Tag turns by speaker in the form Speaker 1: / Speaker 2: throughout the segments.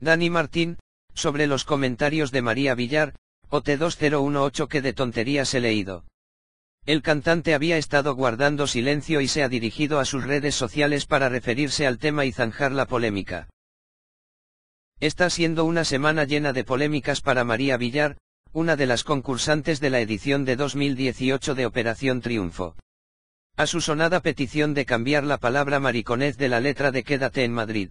Speaker 1: Dani Martín, sobre los comentarios de María Villar, OT2018 que de tonterías he leído. El cantante había estado guardando silencio y se ha dirigido a sus redes sociales para referirse al tema y zanjar la polémica. Está siendo una semana llena de polémicas para María Villar, una de las concursantes de la edición de 2018 de Operación Triunfo. A su sonada petición de cambiar la palabra mariconez de la letra de Quédate en Madrid.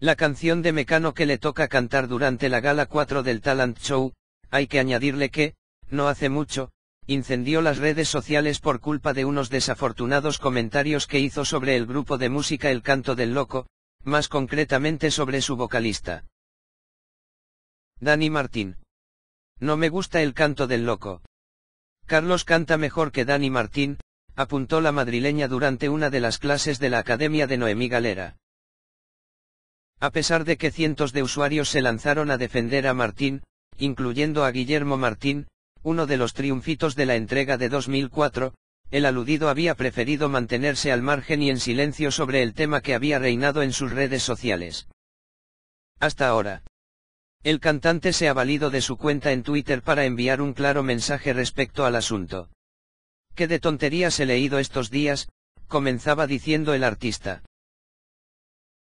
Speaker 1: La canción de Mecano que le toca cantar durante la gala 4 del Talent Show, hay que añadirle que, no hace mucho, incendió las redes sociales por culpa de unos desafortunados comentarios que hizo sobre el grupo de música El Canto del Loco, más concretamente sobre su vocalista. Dani Martín. No me gusta el canto del loco. Carlos canta mejor que Dani Martín, apuntó la madrileña durante una de las clases de la Academia de Noemí Galera. A pesar de que cientos de usuarios se lanzaron a defender a Martín, incluyendo a Guillermo Martín, uno de los triunfitos de la entrega de 2004, el aludido había preferido mantenerse al margen y en silencio sobre el tema que había reinado en sus redes sociales. Hasta ahora. El cantante se ha valido de su cuenta en Twitter para enviar un claro mensaje respecto al asunto. ¿Qué de tonterías he leído estos días? comenzaba diciendo el artista.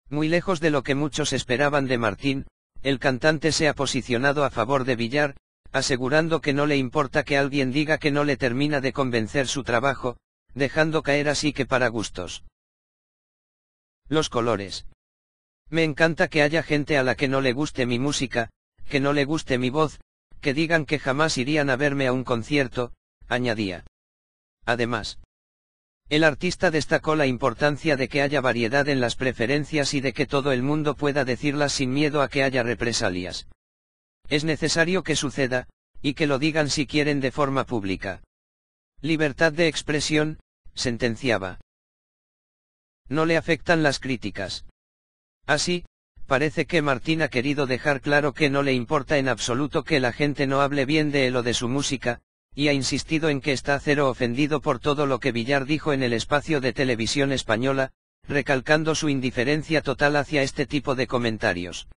Speaker 1: Muy lejos de lo que muchos esperaban de Martín, el cantante se ha posicionado a favor de Villar, asegurando que no le importa que alguien diga que no le termina de convencer su trabajo, dejando caer así que para gustos. Los colores. Me encanta que haya gente a la que no le guste mi música, que no le guste mi voz, que digan que jamás irían a verme a un concierto, añadía. Además, el artista destacó la importancia de que haya variedad en las preferencias y de que todo el mundo pueda decirlas sin miedo a que haya represalias. Es necesario que suceda, y que lo digan si quieren de forma pública. Libertad de expresión, sentenciaba. No le afectan las críticas. Así, parece que Martín ha querido dejar claro que no le importa en absoluto que la gente no hable bien de él o de su música, y ha insistido en que está cero ofendido por todo lo que Villar dijo en el espacio de televisión española, recalcando su indiferencia total hacia este tipo de comentarios.